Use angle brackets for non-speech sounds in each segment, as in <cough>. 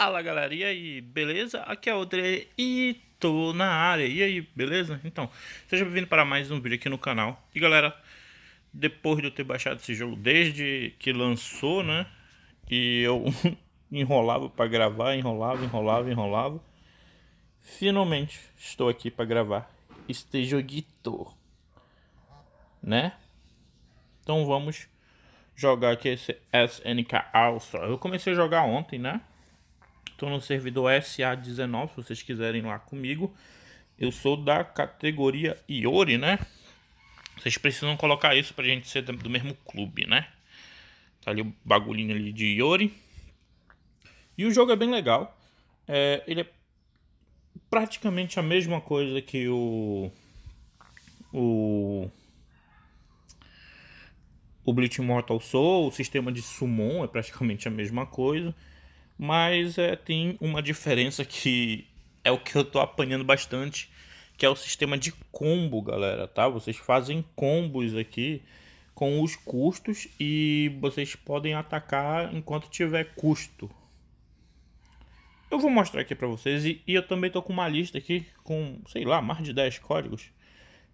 Fala galera, e aí, beleza? Aqui é o Dre e tô na área, e aí, beleza? Então, seja bem-vindo para mais um vídeo aqui no canal E galera, depois de eu ter baixado esse jogo desde que lançou, né? E eu <laughs> enrolava para gravar, enrolava, enrolava, enrolava Finalmente estou aqui para gravar este joguito, né? Então vamos jogar aqui esse SNK All Eu comecei a jogar ontem, né? Estou no servidor SA19, se vocês quiserem ir lá comigo. Eu sou da categoria Iori, né? Vocês precisam colocar isso pra gente ser do mesmo clube, né? Tá ali o bagulhinho ali de Iori. E o jogo é bem legal. É, ele é praticamente a mesma coisa que o... O... O Bleach Mortal Soul, o sistema de Summon é praticamente a mesma coisa. Mas é, tem uma diferença que é o que eu tô apanhando bastante, que é o sistema de combo, galera, tá? Vocês fazem combos aqui com os custos e vocês podem atacar enquanto tiver custo. Eu vou mostrar aqui para vocês e, e, eu também tô com uma lista aqui com, sei lá, mais de 10 códigos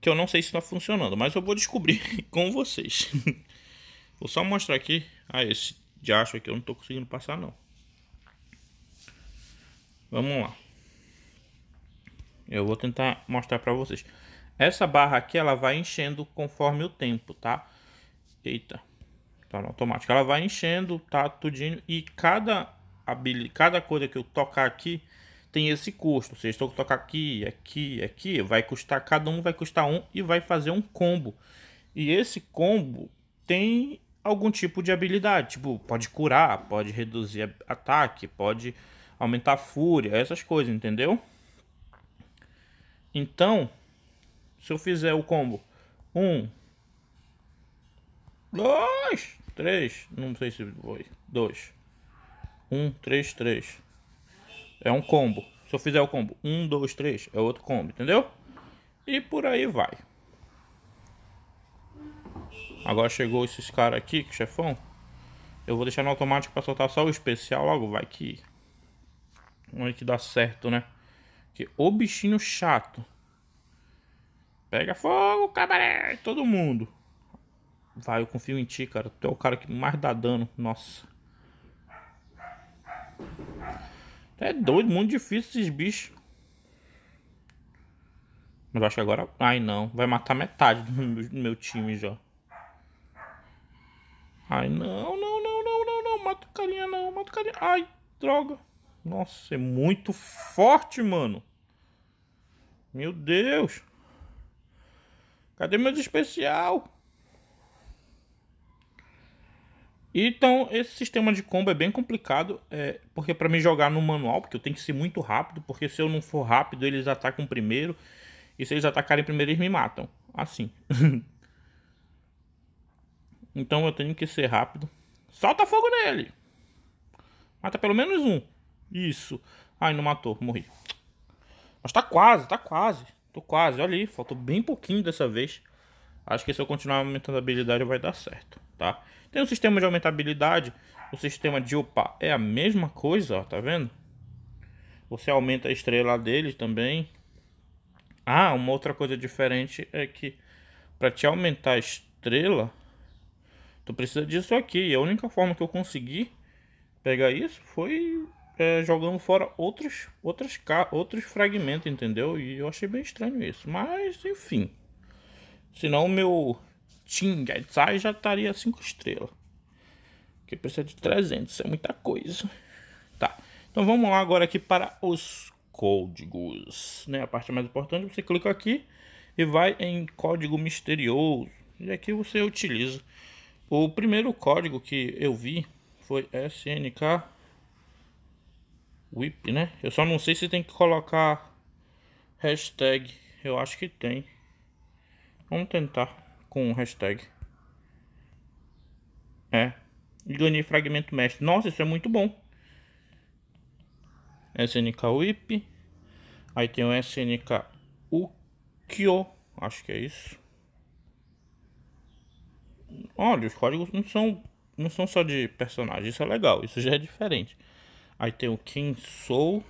que eu não sei se está funcionando, mas eu vou descobrir <laughs> com vocês. vou só mostrar aqui. Ah, esse de acho aqui eu não tô conseguindo passar não. Vamos lá. Eu vou tentar mostrar para vocês. Essa barra aqui, ela vai enchendo conforme o tempo, tá? Eita. Tá no automático. Ela vai enchendo, tá? Tudinho. E cada, cada coisa que eu tocar aqui tem esse custo. Ou seja, se eu tocar aqui, aqui, aqui, vai custar... Cada um vai custar um e vai fazer um combo. E esse combo tem algum tipo de habilidade. Tipo, pode curar, pode reduzir ataque, pode aumentar a fúria, essas coisas, entendeu? Então, se eu fizer o combo um, dois, três, não sei se foi, dois, um, três, três, é um combo. Se eu fizer o combo um, dois, três, é outro combo, entendeu? E por aí vai. Agora chegou esses caras aqui, que chefão. Eu vou deixar no automático para soltar só o especial logo, vai que Vamos que dá certo, né? Que o bichinho chato. Pega fogo, cabaré, todo mundo. Vai, eu confio em ti, cara. Tu é o cara que mais dá dano. Nossa. É doido, muito difícil esses bichos. Mas acho que agora... Ai, não. Vai matar metade do meu time já. Ai, não, não, não, não, não, não. Mata o carinha, não. Mata o carinha. Ai, droga. Nossa, é muito forte, mano. Meu Deus. Cadê meus especial? Então, esse sistema de combo é bem complicado, é, porque para mim jogar no manual, porque eu tenho que ser muito rápido, porque se eu não for rápido, eles atacam primeiro, e se eles atacarem primeiro, eles me matam. Assim. <laughs> então eu tenho que ser rápido. Solta fogo nele! Mata pelo menos um. Isso. Ai, não matou, morri. Mas tá quase, tá quase. Tô quase, olha aí, faltou bem pouquinho dessa vez. Acho que se eu continuar aumentando a habilidade vai dar certo, tá? Tem o um sistema de aumentabilidade, o sistema de upar é a mesma coisa, ó, tá vendo? Você aumenta a estrela dele também. Ah, uma outra coisa diferente é que para te aumentar a estrela, tu precisa disso aqui. E a única forma que eu consegui pegar isso foi é, jogando fora outros, outros, outros fragmentos, entendeu? E eu achei bem estranho isso. Mas, enfim. Senão o meu Team Sai já estaria 5 estrelas. Que precisa de 300, é muita coisa. Tá, então vamos lá agora aqui para os códigos. Né? A parte mais importante, você clica aqui e vai em código misterioso. E aqui você utiliza. O primeiro código que eu vi foi SNK Whip, né? Eu só não sei se tem que colocar hashtag. Eu acho que tem. Vamos tentar com hashtag. É. Ganhei fragmento mestre. Nossa, isso é muito bom. SNK Whip. Aí tem o SNK Ukyo. Acho que é isso. Olha, os códigos não são, não são só de personagem. Isso é legal. Isso já é diferente. Aí tem o quem sou.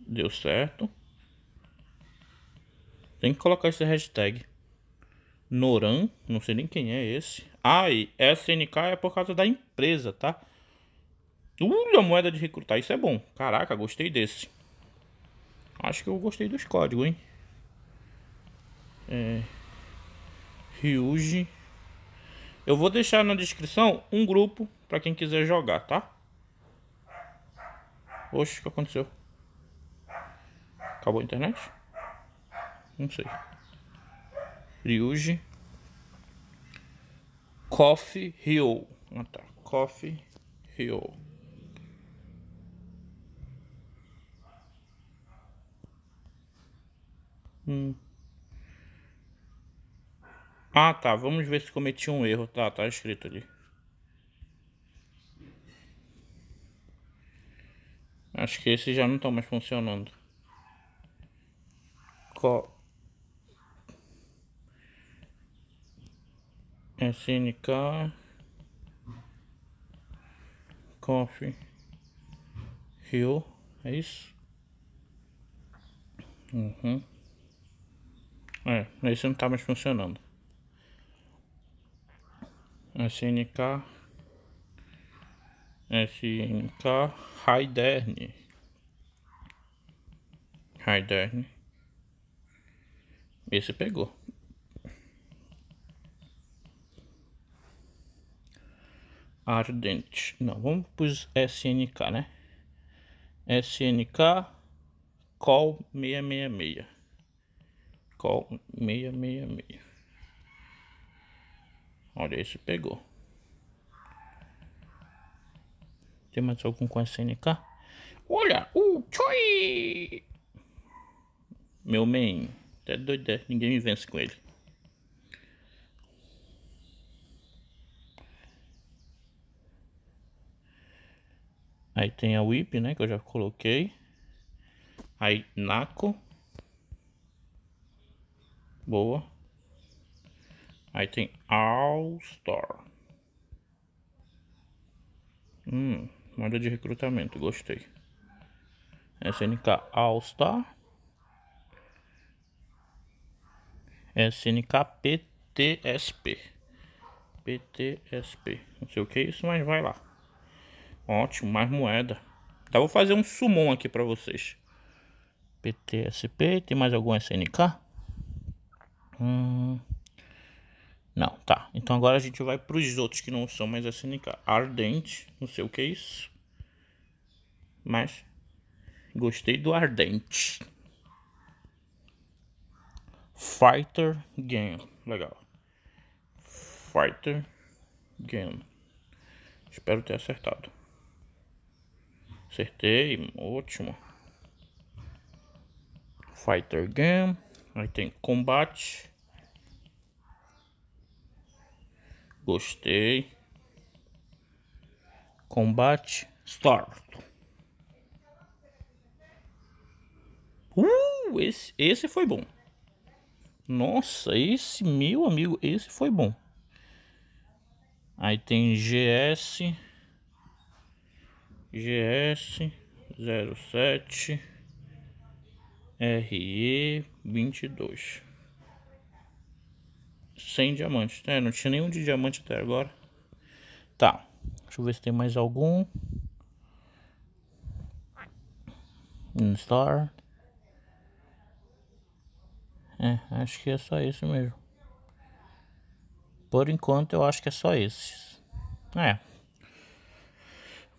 Deu certo. Tem que colocar esse hashtag. Noran, não sei nem quem é esse. Ah, e é SNK é por causa da empresa, tá? Olha a moeda de recrutar, isso é bom. Caraca, gostei desse. Acho que eu gostei dos códigos, hein? É... Ryuji eu vou deixar na descrição um grupo para quem quiser jogar, tá? Oxe, o que aconteceu? Acabou a internet? Não sei. Ryuji. Coffee Rio. Ah tá. Coffee Rio. Hum. Ah, tá. Vamos ver se cometi um erro. Tá, tá escrito ali. Acho que esses já não estão mais funcionando. Co... SNK... Coffee... Rio... É isso? Uhum. É, esse não está mais funcionando. SNK, SNK Raidern, Raidern, esse pegou. Ardente, não, vamos para SNK, né? SNK Call 666, Call 666. Olha, esse pegou. Tem mais algum com SNK? Olha, o Choi! Meu main. Até tá doido, é? ninguém me vence com ele. Aí tem a Whip, né, que eu já coloquei. Aí Naco. Boa. Aí tem All Star. Hum, moeda de recrutamento, gostei. SNK All Star. SNK PTSP. PTSP. Não sei o que é isso, mas vai lá. Ótimo, mais moeda. Tá, vou fazer um summon aqui pra vocês. PTSP, tem mais algum SNK? Hum... Não, tá. Então agora a gente vai para os outros que não são mais SNK. Ardente, não sei o que é isso. Mas gostei do Ardente. Fighter Game. Legal. Fighter Game. Espero ter acertado. Acertei, ótimo. Fighter Game. Aí tem combate. Gostei. Combate Start. Uh, esse, esse foi bom. Nossa, esse, meu amigo, esse foi bom. Aí tem GS. GS 07 RE 22 sem diamante. É, não tinha nenhum de diamante até agora. Tá. Deixa eu ver se tem mais algum. Instar. É, acho que é só esse mesmo. Por enquanto eu acho que é só esses. É,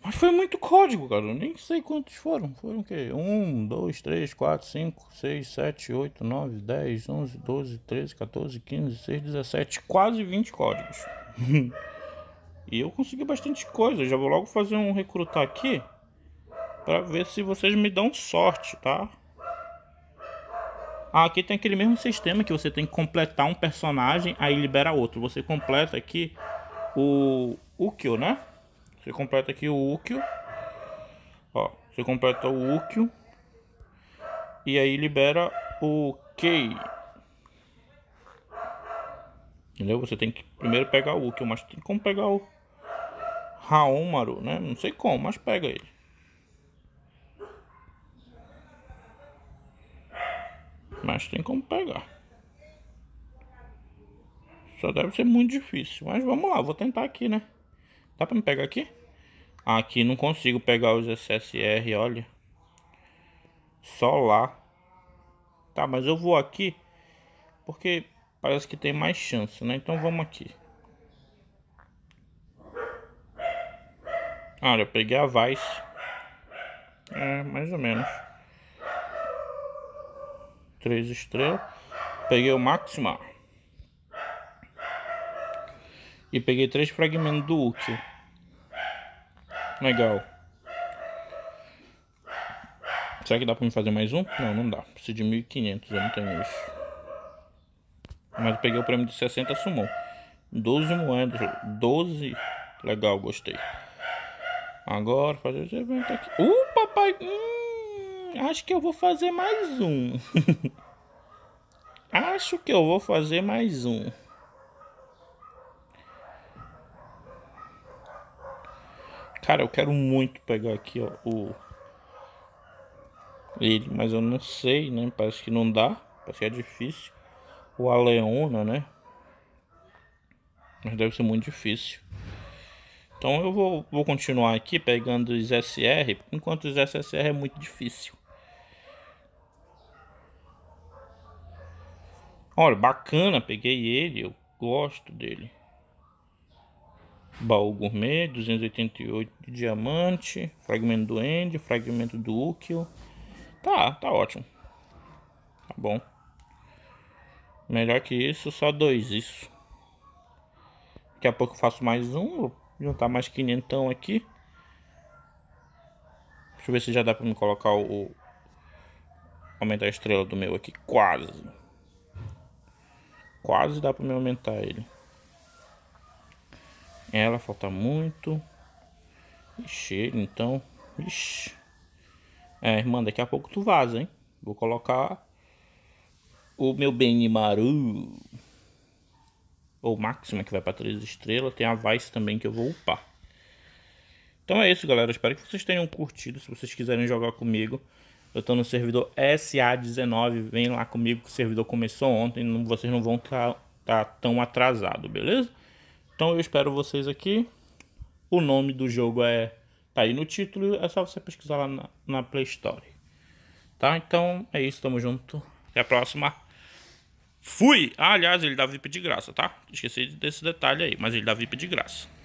mas foi muito código, cara. Eu nem sei quantos foram. Foram o quê? 1, 2, 3, 4, 5, 6, 7, 8, 9, 10, 11, 12, 13, 14, 15, 16, 17. Quase 20 códigos. <laughs> e eu consegui bastante coisa. Já vou logo fazer um recrutar aqui. Pra ver se vocês me dão sorte, tá? Ah, aqui tem aquele mesmo sistema que você tem que completar um personagem, aí libera outro. Você completa aqui o Ukyo, né? Você completa aqui o Ukio, Ó, você completa o Ukio E aí libera o key. Entendeu? Você tem que primeiro pegar o Ukio, mas tem como pegar o Raômaro, né? Não sei como, mas pega ele. Mas tem como pegar. Só deve ser muito difícil. Mas vamos lá, vou tentar aqui, né? Dá pra me pegar aqui? Aqui não consigo pegar os SSR, olha. Só lá. Tá, mas eu vou aqui. Porque parece que tem mais chance, né? Então vamos aqui. Olha, ah, eu peguei a Vice. É, mais ou menos. Três estrelas. Peguei o Maximar. E peguei três fragmentos do Ultra. Legal. Será que dá pra me fazer mais um? Não, não dá. Preciso de 1500, eu não tenho isso. Mas eu peguei o prêmio de 60 sumou. 12 moedas. 12. Legal, gostei. Agora fazer os eventos aqui. Uh, papai! Hum, acho que eu vou fazer mais um. <laughs> acho que eu vou fazer mais um. Cara, eu quero muito pegar aqui, ó, o... Ele, mas eu não sei, né? Parece que não dá. Parece que é difícil. O Aleona, né? Mas deve ser muito difícil. Então eu vou, vou continuar aqui pegando os SR, enquanto os SSR é muito difícil. Olha, bacana, peguei ele, eu gosto dele baú gourmet, 288 de diamante, fragmento do end, fragmento do Ukio. Tá, tá ótimo. Tá bom. Melhor que isso, só dois isso. Daqui a pouco eu faço mais um, juntar mais quinhentão aqui. Deixa eu ver se já dá pra me colocar o... Aumentar a estrela do meu aqui, quase. Quase dá pra me aumentar ele. Ela falta muito. Ixi, então. Ixi. É, irmã, daqui a pouco tu vaza, hein? Vou colocar o meu Benimaru. Ou Máxima, é que vai para 3 estrelas. Tem a Vice também que eu vou upar. Então é isso, galera. Espero que vocês tenham curtido. Se vocês quiserem jogar comigo, eu tô no servidor SA19. Vem lá comigo que o servidor começou ontem. vocês não vão estar tá, tá tão atrasado, beleza? Então eu espero vocês aqui. O nome do jogo é tá aí no título, é só você pesquisar lá na, na Play Store. Tá? Então é isso, tamo junto. Até a próxima. Fui! Ah, aliás, ele dá VIP de graça, tá? Esqueci desse detalhe aí, mas ele dá VIP de graça.